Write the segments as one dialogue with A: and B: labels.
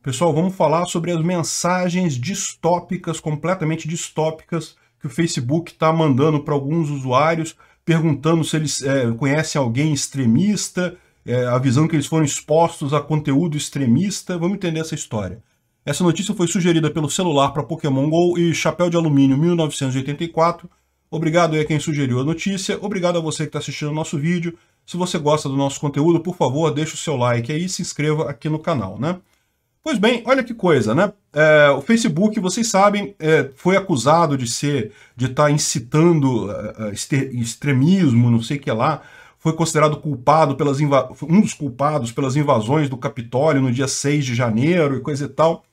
A: Pessoal, vamos falar sobre as mensagens distópicas, completamente distópicas, que o Facebook está mandando para alguns usuários, perguntando se eles é, conhecem alguém extremista, é, avisando que eles foram expostos a conteúdo extremista. Vamos entender essa história. Essa notícia foi sugerida pelo celular para Pokémon GO e Chapéu de Alumínio 1984. Obrigado aí a quem sugeriu a notícia, obrigado a você que está assistindo o nosso vídeo. Se você gosta do nosso conteúdo, por favor, deixe o seu like aí e se inscreva aqui no canal, né? Pois bem, olha que coisa, né? É, o Facebook, vocês sabem, é, foi acusado de ser, de estar tá incitando uh, extremismo, não sei o que lá. Foi considerado culpado pelas um dos culpados pelas invasões do Capitólio no dia 6 de janeiro e coisa e tal.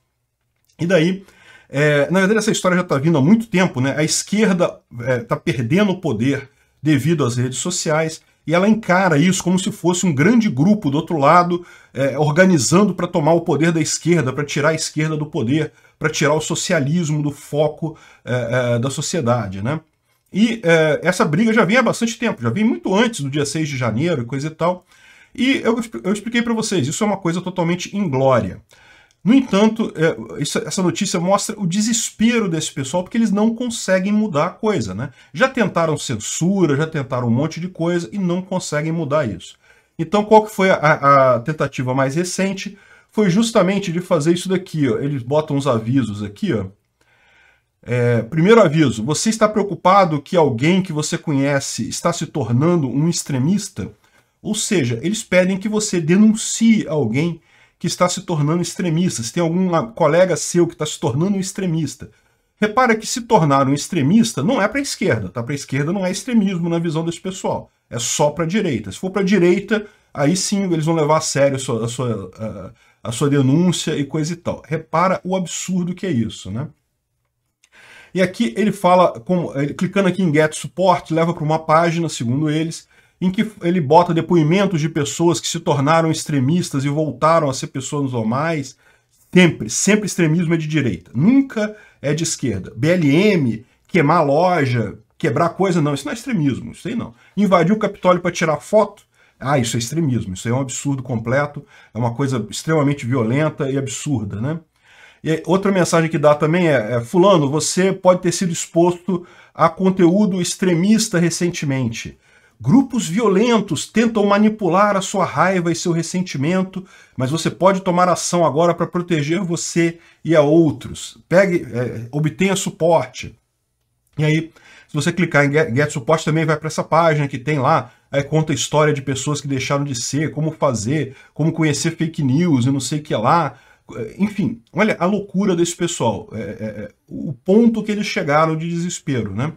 A: E daí, é, na verdade, essa história já está vindo há muito tempo, né? A esquerda está é, perdendo o poder devido às redes sociais e ela encara isso como se fosse um grande grupo do outro lado é, organizando para tomar o poder da esquerda, para tirar a esquerda do poder, para tirar o socialismo do foco é, é, da sociedade. Né? E essa briga já vem há bastante tempo, já vem muito antes do dia 6 de janeiro e coisa e tal. E eu, eu expliquei para vocês, isso é uma coisa totalmente inglória. No entanto, é, essa notícia mostra o desespero desse pessoal porque eles não conseguem mudar a coisa, né? Já tentaram censura, já tentaram um monte de coisa e não conseguem mudar isso. Então, qual que foi a, a tentativa mais recente? Foi justamente de fazer isso daqui, ó. Eles botam uns avisos aqui, ó. É, primeiro aviso: você está preocupado que alguém que você conhece está se tornando um extremista? Ou seja, eles pedem que você denuncie alguém que está se tornando extremista, se tem algum colega seu que está se tornando um extremista. Repara que se tornar um extremista não é para a esquerda, tá? Para a esquerda não é extremismo na visão desse pessoal, é só para a direita. Se for para a direita, aí sim eles vão levar a sério a sua, a sua, a, sua denúncia e coisa e tal. Repara o absurdo que é isso, né? E aqui ele fala, como, clicando aqui em Get Support, leva para uma página, segundo eles, em que ele bota depoimentos de pessoas que se tornaram extremistas e voltaram a ser pessoas normais. Sempre, sempre extremismo é de direita, nunca é de esquerda. BLM, queimar loja, quebrar coisa, não, isso não é extremismo, isso aí não. Invadir o Capitólio para tirar foto, ah, isso é extremismo, isso aí é um absurdo completo, é uma coisa extremamente violenta e absurda, né? E outra mensagem que dá também é, é fulano, você pode ter sido exposto a conteúdo extremista recentemente. Grupos violentos tentam manipular a sua raiva e seu ressentimento, mas você pode tomar ação agora para proteger você e a outros. Pegue, é, obtenha suporte. E aí, se você clicar em Get, Support, também vai para essa página que tem lá, aí conta a história de pessoas que deixaram de ser, como fazer, como conhecer fake news e não sei o que lá. Enfim, olha a loucura desse pessoal, é, é, é o ponto que eles chegaram de desespero, né?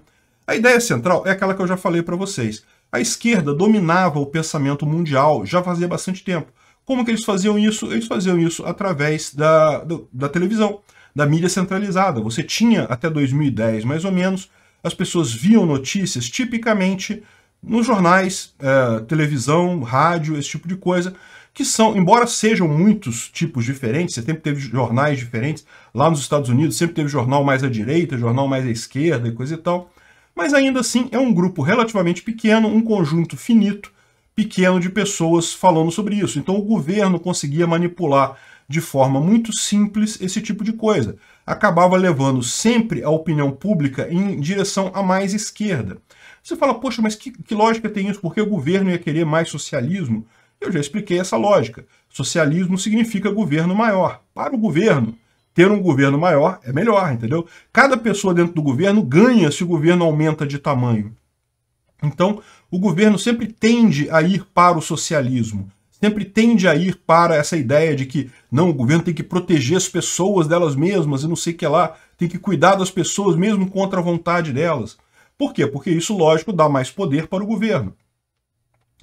A: A ideia central é aquela que eu já falei para vocês a esquerda dominava o pensamento mundial já fazia bastante tempo. Como que eles faziam isso? Eles faziam isso através da, da, da televisão, da mídia centralizada. Você tinha até 2010, mais ou menos, as pessoas viam notícias tipicamente nos jornais, é, televisão, rádio, esse tipo de coisa, que são, embora sejam muitos tipos diferentes, você sempre teve jornais diferentes, lá nos Estados Unidos sempre teve jornal mais à direita, jornal mais à esquerda e coisa e tal, mas ainda assim é um grupo relativamente pequeno, um conjunto finito, pequeno de pessoas falando sobre isso. Então o governo conseguia manipular de forma muito simples esse tipo de coisa. Acabava levando sempre a opinião pública em direção a mais esquerda. Você fala, poxa, mas que, que lógica tem isso? Porque o governo ia querer mais socialismo? Eu já expliquei essa lógica. Socialismo significa governo maior. Para o governo, ter um governo maior é melhor, entendeu? Cada pessoa dentro do governo ganha se o governo aumenta de tamanho. Então, o governo sempre tende a ir para o socialismo, sempre tende a ir para essa ideia de que não, o governo tem que proteger as pessoas delas mesmas e não sei o que lá, tem que cuidar das pessoas mesmo contra a vontade delas. Por quê? Porque isso, lógico, dá mais poder para o governo.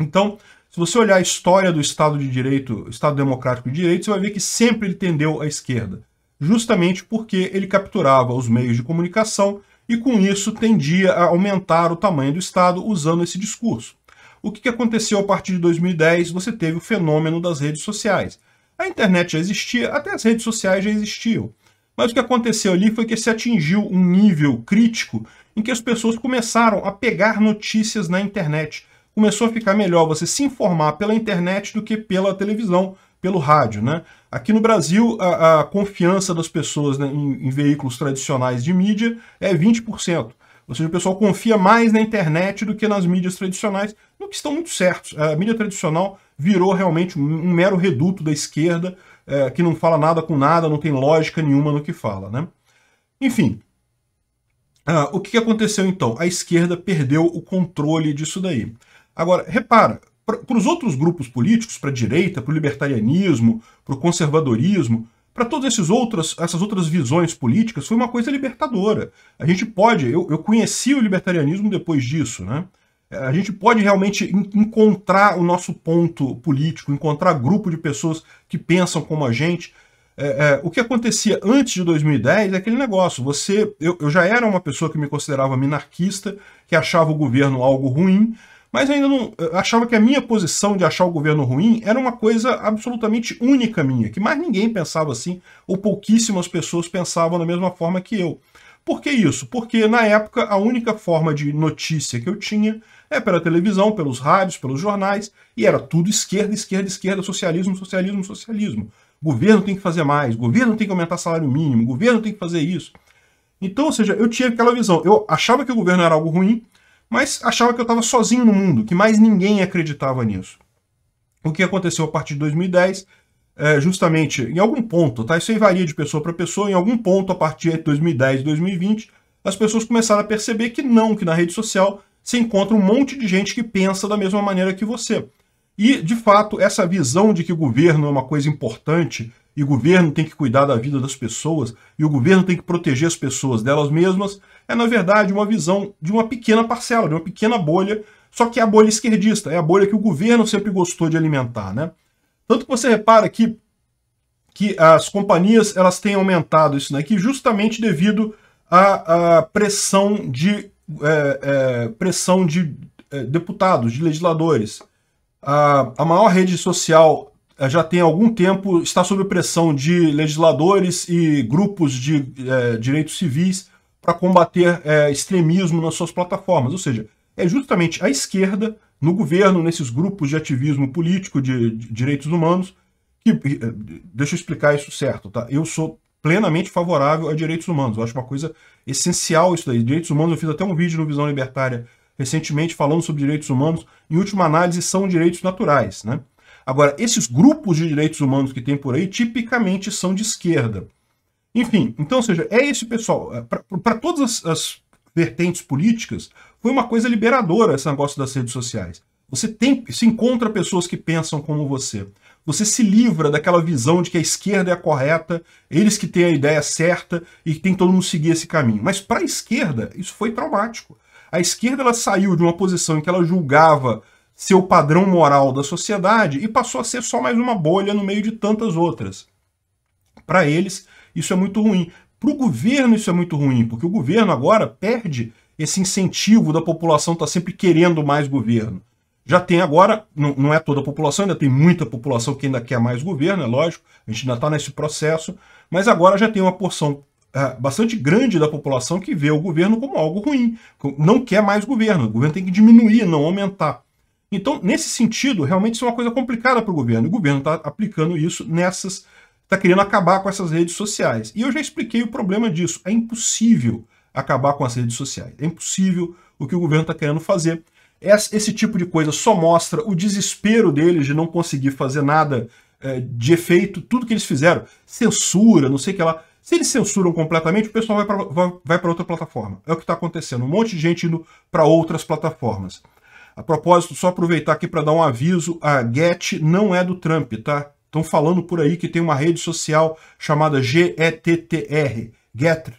A: Então, se você olhar a história do Estado de Direito, Estado Democrático de Direito, você vai ver que sempre ele tendeu à esquerda justamente porque ele capturava os meios de comunicação e, com isso, tendia a aumentar o tamanho do Estado usando esse discurso. O que aconteceu a partir de 2010? Você teve o fenômeno das redes sociais. A internet já existia, até as redes sociais já existiam. Mas o que aconteceu ali foi que se atingiu um nível crítico em que as pessoas começaram a pegar notícias na internet. Começou a ficar melhor você se informar pela internet do que pela televisão, pelo rádio. Né? Aqui no Brasil, a, a confiança das pessoas né, em, em veículos tradicionais de mídia é 20%. Ou seja, o pessoal confia mais na internet do que nas mídias tradicionais, no que estão muito certos. A mídia tradicional virou realmente um mero reduto da esquerda, é, que não fala nada com nada, não tem lógica nenhuma no que fala. Né? Enfim, ah, o que aconteceu então? A esquerda perdeu o controle disso daí. Agora, repara, para os outros grupos políticos, para a direita, para o libertarianismo, para o conservadorismo, para todas essas outras, essas outras visões políticas, foi uma coisa libertadora. A gente pode, eu, eu conheci o libertarianismo depois disso, né? É, a gente pode realmente encontrar o nosso ponto político, encontrar grupo de pessoas que pensam como a gente. É, é, o que acontecia antes de 2010 é aquele negócio. Você, eu, eu já era uma pessoa que me considerava minarquista, que achava o governo algo ruim, mas ainda não. achava que a minha posição de achar o governo ruim era uma coisa absolutamente única minha, que mais ninguém pensava assim, ou pouquíssimas pessoas pensavam da mesma forma que eu. Por que isso? Porque na época a única forma de notícia que eu tinha é pela televisão, pelos rádios, pelos jornais, e era tudo esquerda, esquerda, esquerda, socialismo, socialismo, socialismo. Governo tem que fazer mais, governo tem que aumentar salário mínimo, governo tem que fazer isso. Então, ou seja, eu tinha aquela visão. Eu achava que o governo era algo ruim, mas achava que eu estava sozinho no mundo, que mais ninguém acreditava nisso. O que aconteceu a partir de 2010, é, justamente em algum ponto, tá? Isso aí varia de pessoa para pessoa, em algum ponto, a partir de 2010 e 2020, as pessoas começaram a perceber que não, que na rede social se encontra um monte de gente que pensa da mesma maneira que você. E, de fato, essa visão de que o governo é uma coisa importante, e o governo tem que cuidar da vida das pessoas, e o governo tem que proteger as pessoas delas mesmas, é, na verdade, uma visão de uma pequena parcela, de uma pequena bolha, só que é a bolha esquerdista, é a bolha que o governo sempre gostou de alimentar. Né? Tanto que você repara que, que as companhias elas têm aumentado isso daqui justamente devido à, à pressão de, é, é, pressão de é, deputados, de legisladores. A, a maior rede social é, já tem algum tempo está sob pressão de legisladores e grupos de é, direitos civis para combater é, extremismo nas suas plataformas. Ou seja, é justamente a esquerda no governo, nesses grupos de ativismo político de, de direitos humanos, que, é, deixa eu explicar isso certo, tá? Eu sou plenamente favorável a direitos humanos. Eu acho uma coisa essencial isso daí. Direitos humanos, eu fiz até um vídeo no Visão Libertária recentemente falando sobre direitos humanos. Em última análise, são direitos naturais, né? Agora, esses grupos de direitos humanos que tem por aí tipicamente são de esquerda. Enfim, então, ou seja, é esse pessoal. É, para todas as, as vertentes políticas, foi uma coisa liberadora esse negócio das redes sociais. Você tem, se encontra pessoas que pensam como você. Você se livra daquela visão de que a esquerda é a correta, eles que têm a ideia certa e que tem todo mundo seguir esse caminho. Mas para a esquerda, isso foi traumático. A esquerda ela saiu de uma posição em que ela julgava seu padrão moral da sociedade e passou a ser só mais uma bolha no meio de tantas outras. Para eles, isso é muito ruim. Para o governo, isso é muito ruim, porque o governo agora perde esse incentivo da população estar tá sempre querendo mais governo. Já tem agora, não, não é toda a população, ainda tem muita população que ainda quer mais governo, é lógico, a gente ainda está nesse processo, mas agora já tem uma porção é, bastante grande da população que vê o governo como algo ruim, não quer mais governo, o governo tem que diminuir, não aumentar. Então, nesse sentido, realmente isso é uma coisa complicada para o governo. O governo está aplicando isso nessas. está querendo acabar com essas redes sociais. E eu já expliquei o problema disso. É impossível acabar com as redes sociais. É impossível o que o governo está querendo fazer. Esse tipo de coisa só mostra o desespero deles de não conseguir fazer nada eh, de efeito, tudo que eles fizeram, censura, não sei o que lá. Se eles censuram completamente, o pessoal vai para outra plataforma. É o que está acontecendo. Um monte de gente indo para outras plataformas. A propósito, só aproveitar aqui para dar um aviso, a Get não é do Trump, tá? Estão falando por aí que tem uma rede social chamada GETTR, Gettr,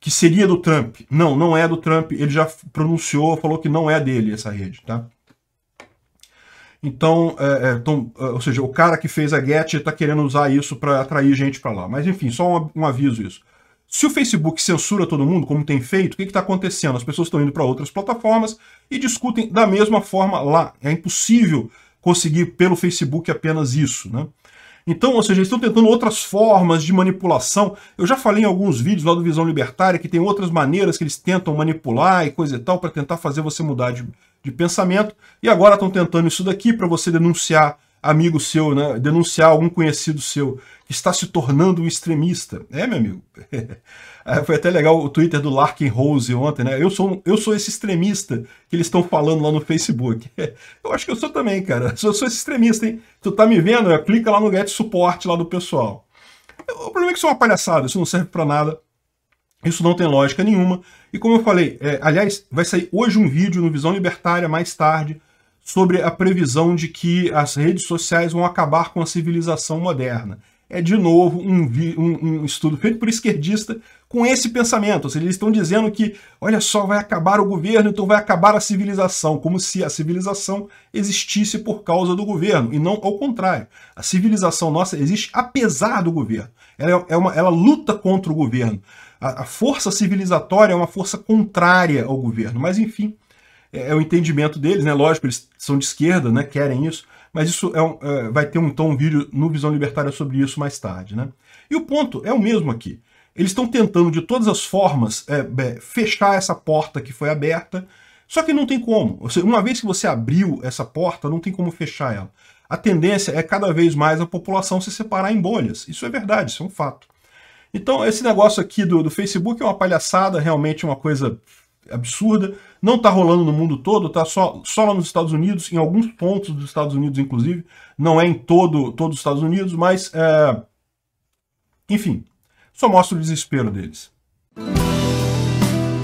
A: que seria do Trump. Não, não é do Trump, ele já pronunciou, falou que não é dele essa rede, tá? Então, é, é, então, é ou seja, o cara que fez a Get está querendo usar isso para atrair gente para lá. Mas enfim, só um, um aviso isso. Se o Facebook censura todo mundo, como tem feito, o que está acontecendo? As pessoas estão indo para outras plataformas e discutem da mesma forma lá. É impossível conseguir pelo Facebook apenas isso, né? Então, ou seja, eles estão tentando outras formas de manipulação. Eu já falei em alguns vídeos lá do Visão Libertária que tem outras maneiras que eles tentam manipular e coisa e tal para tentar fazer você mudar de, de pensamento. E agora estão tentando isso daqui para você denunciar amigo seu, né, denunciar algum conhecido seu que está se tornando um extremista. É, meu amigo. Ah, foi até legal o Twitter do Larkin Rose ontem, né? Eu sou, eu sou esse extremista que eles estão falando lá no Facebook. Eu acho que eu sou também, cara. Eu sou esse extremista, hein? Tu tá me vendo? Clica lá no Get Support lá do pessoal. O problema é que isso é uma palhaçada, isso não serve para nada. Isso não tem lógica nenhuma. E como eu falei, é, aliás, vai sair hoje um vídeo no Visão Libertária, mais tarde, sobre a previsão de que as redes sociais vão acabar com a civilização moderna. É, de novo, um, um, um estudo feito por esquerdista com esse pensamento. Ou seja, eles estão dizendo que, olha só, vai acabar o governo, então vai acabar a civilização, como se a civilização existisse por causa do governo, e não ao contrário. A civilização nossa existe apesar do governo. Ela, é, é uma, ela luta contra o governo. a, a força civilizatória é uma força contrária ao governo. Mas, enfim, é, é, o entendimento deles, né? Lógico, eles são de esquerda, né? Querem isso, mas isso é, um, é vai ter um, então um vídeo no Visão Libertária sobre isso mais tarde, né? E o ponto é o mesmo aqui. Eles estão tentando de todas as formas é, é fechar essa porta que foi aberta, só que não tem como. Uma vez que você abriu essa porta, não tem como fechar ela. A tendência é cada vez mais a população se separar em bolhas. Isso é verdade, isso é um fato. Então, esse negócio aqui do, do Facebook é uma palhaçada, realmente é uma coisa absurda. Não está rolando no mundo todo, tá só, só lá nos Estados Unidos, em alguns pontos dos Estados Unidos, inclusive. Não é em todo, todos os Estados Unidos, mas. É... Enfim, só mostra o desespero deles.